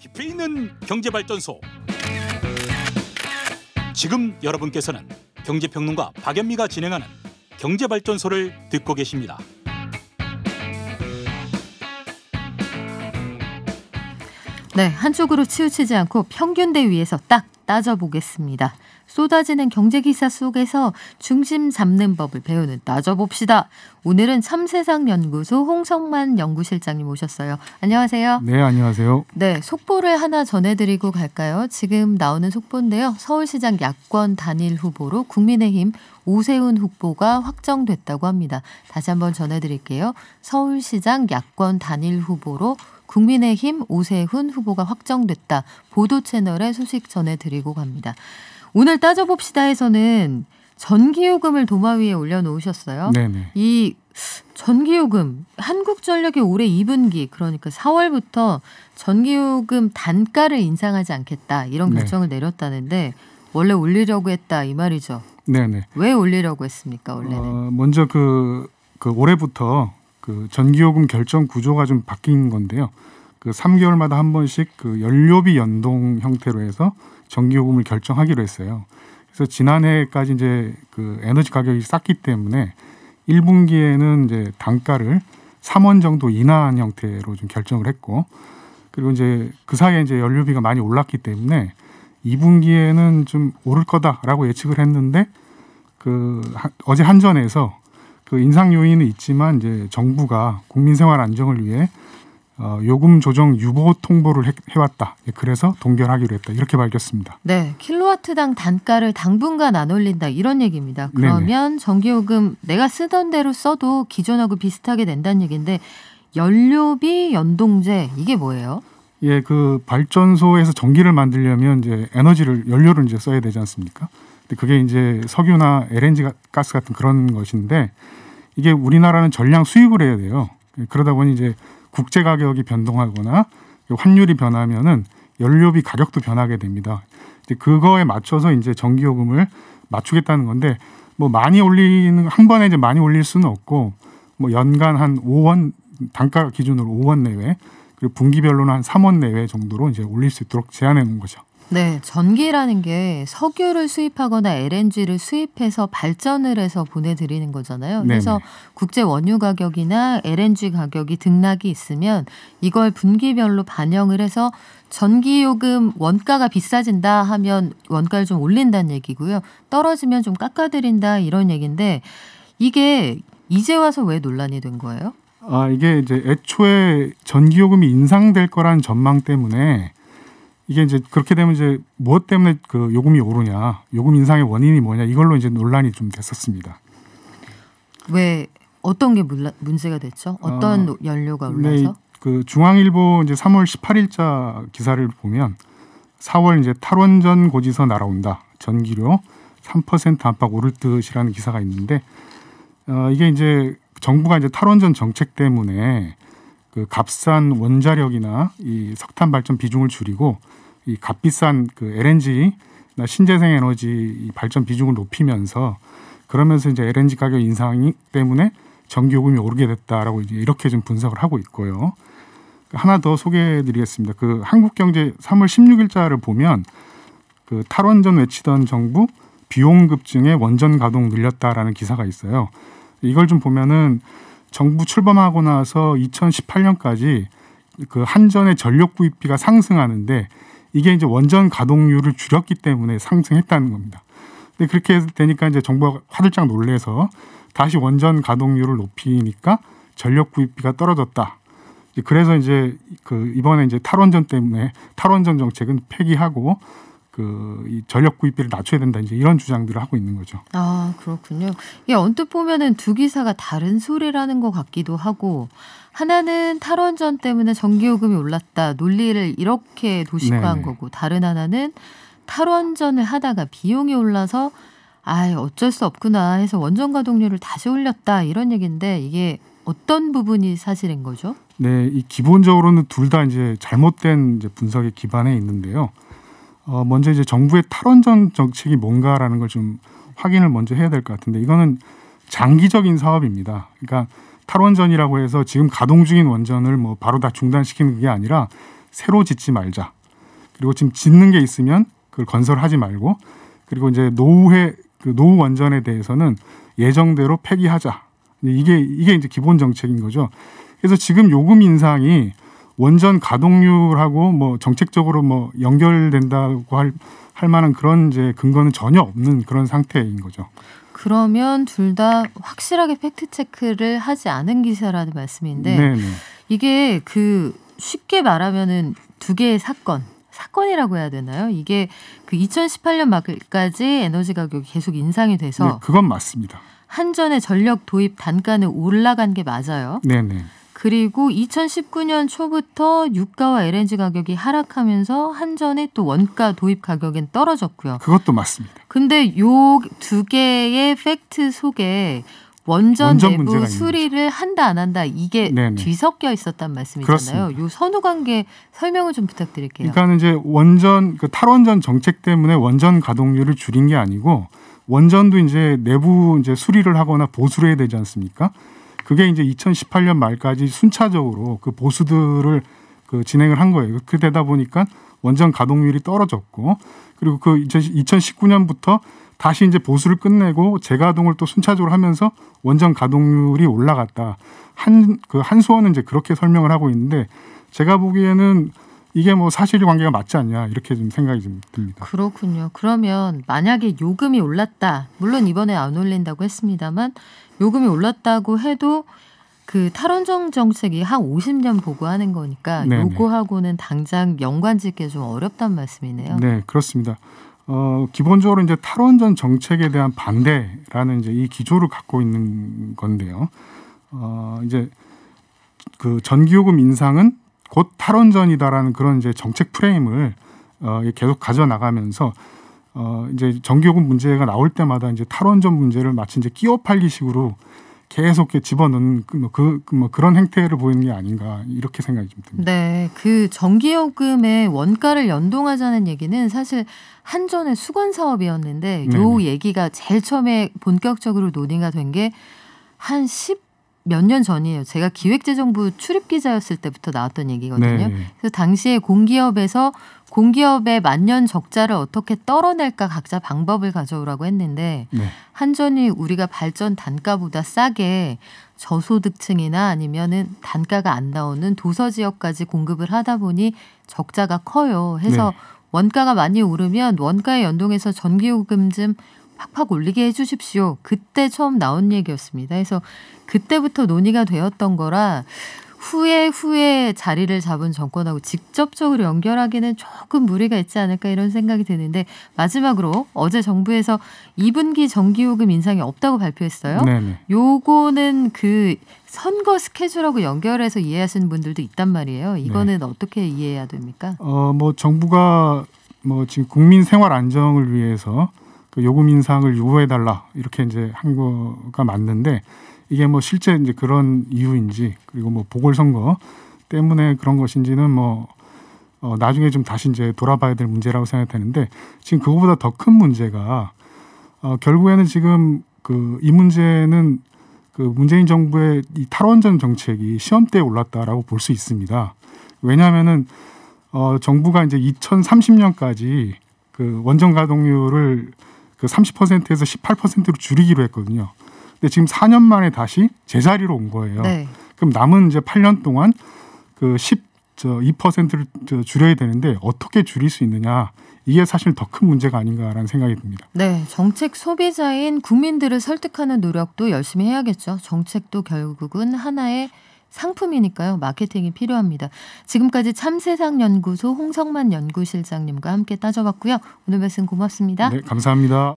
깊이 있는 경제발전소. 지금 여러분께서는 경제평론가 박연미가 진행하는 경제발전소를 듣고 계십니다. 네, 한쪽으로 치우치지 않고 평균대 위에서 딱 따져보겠습니다. 쏟아지는 경제 기사 속에서 중심 잡는 법을 배우는 따져봅시다. 오늘은 참세상 연구소 홍성만 연구실장님 오셨어요. 안녕하세요. 네, 안녕하세요. 네, 속보를 하나 전해드리고 갈까요? 지금 나오는 속보인데요. 서울시장 야권 단일 후보로 국민의힘 오세훈 후보가 확정됐다고 합니다. 다시 한번 전해드릴게요. 서울시장 야권 단일 후보로 국민의힘 오세훈 후보가 확정됐다. 보도 채널에 소식 전해드리고 갑니다. 오늘 따져봅시다에서는 전기요금을 도마 위에 올려놓으셨어요. 네네. 이 전기요금 한국전력이 올해 2분기 그러니까 4월부터 전기요금 단가를 인상하지 않겠다 이런 네. 결정을 네. 내렸다는데 원래 올리려고 했다 이 말이죠. 네네. 왜 올리려고 했습니까 원래는? 어, 먼저 그, 그 올해부터 그 전기요금 결정 구조가 좀 바뀐 건데요. 그 3개월마다 한 번씩 그 연료비 연동 형태로 해서 전기요금을 결정하기로 했어요. 그래서 지난해까지 이제 그 에너지 가격이 쌌기 때문에 1분기에는 이제 단가를 3원 정도 인하한 형태로 좀 결정을 했고 그리고 이제 그 사이에 이제 연료비가 많이 올랐기 때문에 2분기에는 좀 오를 거다라고 예측을 했는데 그 어제 한전에서 그 인상 요인은 있지만 이제 정부가 국민 생활 안정을 위해 어, 요금 조정 유보 통보를 해, 왔다 예, 그래서 동결하기로 했다. 이렇게 밝혔습니다. 네, 킬로와트당 단가를 당분간 안 올린다 이런 얘기입니다. 그러면 네네. 전기요금 내가 쓰던 대로 써도 기존하고 비슷하게 낸다는 얘기인데 연료비 연동제 이게 뭐예요? 예, 그 발전소에서 전기를 만들려면 이제 에너지를 연료를 이제 써야 되지 않습니까? 그게 이제 석유나 LNG 가스 같은 그런 것인데 이게 우리나라는 전량 수입을 해야 돼요. 그러다 보니 이제 국제 가격이 변동하거나 환율이 변하면은 연료비 가격도 변하게 됩니다. 그거에 맞춰서 이제 전기요금을 맞추겠다는 건데 뭐 많이 올리는 한 번에 이제 많이 올릴 수는 없고 뭐 연간 한 5원 단가 기준으로 5원 내외 그리고 분기별로는 한 3원 내외 정도로 이제 올릴 수 있도록 제한해 놓은 거죠. 네, 전기라는 게 석유를 수입하거나 LNG를 수입해서 발전을 해서 보내드리는 거잖아요. 그래서 네네. 국제 원유 가격이나 LNG 가격이 등락이 있으면 이걸 분기별로 반영을 해서 전기요금 원가가 비싸진다 하면 원가를 좀 올린다는 얘기고요. 떨어지면 좀 깎아드린다 이런 얘기인데 이게 이제 와서 왜 논란이 된 거예요? 아, 이게 이제 애초에 전기요금이 인상될 거란 전망 때문에 이게 이제 그렇게 되면 이제 무엇 때문에 그 요금이 오르냐, 요금 인상의 원인이 뭐냐 이걸로 이제 논란이 좀 됐었습니다. 왜 어떤 게 물라, 문제가 됐죠? 어떤 어, 연료가 올라서? 그 중앙일보 이제 3월 18일자 기사를 보면 4월 이제 탈원전 고지서 날아온다 전기료 3% 안팎 오를 듯이라는 기사가 있는데 어, 이게 이제 정부가 이제 탈원전 정책 때문에 그 값싼 원자력이나 이 석탄 발전 비중을 줄이고 이 값비싼 그 LNG나 신재생 에너지 발전 비중을 높이면서 그러면서 이제 LNG 가격 인상 이 때문에 전기 요금이 오르게 됐다라고 이제 이렇게 좀 분석을 하고 있고요. 하나 더 소개해 드리겠습니다. 그 한국경제 3월 16일자를 보면 그 탈원전 외치던 정부 비용 급증에 원전 가동 늘렸다라는 기사가 있어요. 이걸 좀 보면은 정부 출범하고 나서 2018년까지 그 한전의 전력 구입비가 상승하는데 이게 이제 원전 가동률을 줄였기 때문에 상승했다는 겁니다. 근데 그렇게 되니까 이제 정부가 화들짝 놀래서 다시 원전 가동률을 높이니까 전력 구입비가 떨어졌다. 그래서 이제 그 이번에 이제 탈원전 때문에 탈원전 정책은 폐기하고 그이 전력 구입비를 낮춰야 된다 이제 이런 주장들을 하고 있는 거죠. 아 그렇군요. 예 언뜻 보면은 두 기사가 다른 소리라는 것 같기도 하고 하나는 탈원전 때문에 전기요금이 올랐다 논리를 이렇게 도식화한 네네. 거고 다른 하나는 탈원전을 하다가 비용이 올라서 아 어쩔 수 없구나 해서 원전 가동률을 다시 올렸다 이런 얘기인데 이게 어떤 부분이 사실인 거죠? 네, 이 기본적으로는 둘 다 이제 잘못된 이제 분석의 기반에 있는데요. 어, 먼저 이제 정부의 탈원전 정책이 뭔가라는 걸 좀 확인을 먼저 해야 될 것 같은데 이거는 장기적인 사업입니다. 그러니까 탈원전이라고 해서 지금 가동 중인 원전을 뭐 바로 다 중단시키는 게 아니라 새로 짓지 말자. 그리고 지금 짓는 게 있으면 그걸 건설하지 말고 그리고 이제 노후에 그 노후 원전에 대해서는 예정대로 폐기하자. 이게 이게 이제 기본 정책인 거죠. 그래서 지금 요금 인상이 원전 가동률하고 뭐 정책적으로 뭐 연결된다고 할, 할 만한 그런 이제 근거는 전혀 없는 그런 상태인 거죠. 그러면 둘 다 확실하게 팩트 체크를 하지 않은 기사라는 말씀인데 네네. 이게 그 쉽게 말하면은 두 개의 사건 사건이라고 해야 되나요? 이게 그 2018년 막까지 에너지 가격이 계속 인상이 돼서 네, 그건 맞습니다. 한전의 전력 도입 단가는 올라간 게 맞아요. 네네. 그리고 2019년 초부터 유가와 LNG 가격이 하락하면서 한전에또 원가 도입 가격은 떨어졌고요. 그것도 맞습니다. 근데 요 두 개의 팩트 속에 원전, 원전 내부 수리를 한다 안 한다 이게 네네. 뒤섞여 있었단 말씀이잖아요. 그렇습니다. 요 선후 관계 설명을 좀 부탁드릴게요. 그러니까 이제 원전 그 탈원전 정책 때문에 원전 가동률을 줄인 게 아니고 원전도 이제 내부 이제 수리를 하거나 보수를 해야 되지 않습니까? 그게 이제 2018년 말까지 순차적으로 그 보수들을 그 진행을 한 거예요. 그되다 보니까 원전 가동률이 떨어졌고 그리고 그 2019년부터 다시 이제 보수를 끝내고 재가동을 또 순차적으로 하면서 원전 가동률이 올라갔다. 한 그한수원은 이제 그렇게 설명을 하고 있는데 제가 보기에는 이게 뭐 사실의 관계가 맞지 않냐 이렇게 좀 생각이 좀 듭니다. 그렇군요. 그러면 만약에 요금이 올랐다. 물론 이번에 안 올린다고 했습니다만 요금이 올랐다고 해도 그탈원전 정책이 한 50년 보고하는 거니까 네네. 요거하고는 당장 연관짓기 좀 어렵단 말씀이네요. 네, 그렇습니다. 어, 기본적으로 이제 탈원전 정책에 대한 반대라는 이제 이 기조를 갖고 있는 건데요. 어, 이제 그 전기요금 인상은 곧 탈원전이다라는 그런 이제 정책 프레임을 어, 계속 가져나가면서 어, 이제 전기요금 문제가 나올 때마다 이제 탈원전 문제를 마치 이제 끼워 팔기식으로 계속 이렇게 집어넣는 뭐, 그, 뭐 그런 행태를 보이는 게 아닌가 이렇게 생각이 좀 듭니다. 네, 그 전기요금의 원가를 연동하자는 얘기는 사실 한전의 수건 사업이었는데 요 얘기가 제일 처음에 본격적으로 논의가 된 게 한 10. 몇년 전이에요. 제가 기획재정부 출입 기자였을 때부터 나왔던 얘기거든요. 네. 그래서 당시에 공기업에서 공기업의 만년 적자를 어떻게 떨어낼까 각자 방법을 가져오라고 했는데 네. 한전이 우리가 발전 단가보다 싸게 저소득층이나 아니면은 단가가 안 나오는 도서 지역까지 공급을 하다 보니 적자가 커요. 해서 네. 원가가 많이 오르면 원가에 연동해서 전기요금 좀 팍팍 올리게 해주십시오. 그때 처음 나온 얘기였습니다. 그래서 그때부터 논의가 되었던 거라 후에 후에 자리를 잡은 정권하고 직접적으로 연결하기는 조금 무리가 있지 않을까 이런 생각이 드는데 마지막으로 어제 정부에서 2분기 전기요금 인상이 없다고 발표했어요. 네네. 요거는 그 선거 스케줄하고 연결해서 이해하시는 분들도 있단 말이에요. 이거는 네. 어떻게 이해해야 됩니까? 어, 뭐 정부가 뭐 지금 국민 생활 안정을 위해서 그 요금 인상을 유보해 달라 이렇게 이제 한 거가 맞는데 이게 뭐 실제 이제 그런 이유인지 그리고 뭐 보궐선거 때문에 그런 것인지는 뭐 어, 나중에 좀 다시 이제 돌아봐야 될 문제라고 생각되는데 지금 그거보다 더 큰 문제가 어, 결국에는 지금 그 이 문제는 그 문재인 정부의 이 탈원전 정책이 시험대에 올랐다라고 볼 수 있습니다. 왜냐하면은 어, 정부가 이제 2030년까지 그 원전 가동률을 그 30%에서 18%로 줄이기로 했거든요. 근데 지금 4년 만에 다시 제자리로 온 거예요. 네. 그럼 남은 이제 8년 동안 그 10, 2%를 줄여야 되는데 어떻게 줄일 수 있느냐 이게 사실 더 큰 문제가 아닌가라는 생각이 듭니다. 네, 정책 소비자인 국민들을 설득하는 노력도 열심히 해야겠죠. 정책도 결국은 하나의 상품이니까요. 마케팅이 필요합니다. 지금까지 참세상 연구소 홍성만 연구실장님과 함께 따져봤고요. 오늘 말씀 고맙습니다. 네, 감사합니다.